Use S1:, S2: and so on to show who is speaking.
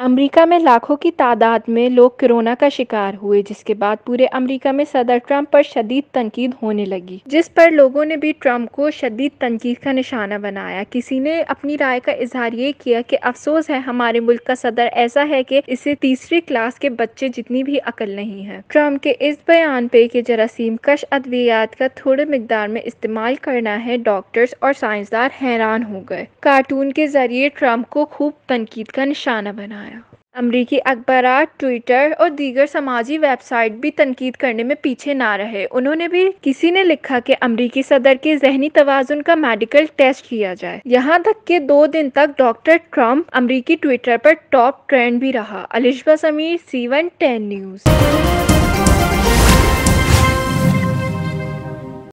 S1: America में लाखों की तादाद में लोग कोरोना का शिकार हुए जिसके बाद पूरे अमेरिका में सदर ट्रंप पर शदीद तनकीद होने लगी जिस पर लोगों ने भी ट्रंप को शदीद तनकीद का निशाना बनाया किसी ने अपनी राय का इजहार ये किया कि अफसोस है हमारे मुल्क का सदर ऐसा है कि इसे तीसरी क्लास के बच्चे जितनी भी अकल नहीं है ट्रंप के इस बयान पे के जरासीम कश अद्वियात का थोड़े मकदार में इस्तेमाल करना है डॉक्टर्स और साइंसदार हैरान हो गए कार्टून के जरिए ट्रंप को खूब तनकीद का निशाना बनाया अमरीकी अखबार ट्विटर और दीगर समाजी वेबसाइट भी तनकीद करने में पीछे ना रहे उन्होंने भी किसी ने लिखा कि अमरीकी सदर के जहनी तोज़ुन का मेडिकल टेस्ट किया जाए यहाँ तक के दो दिन तक डॉक्टर ट्रंप अमरीकी ट्विटर पर टॉप ट्रेंड भी रहा Alishba Sameer C one ten news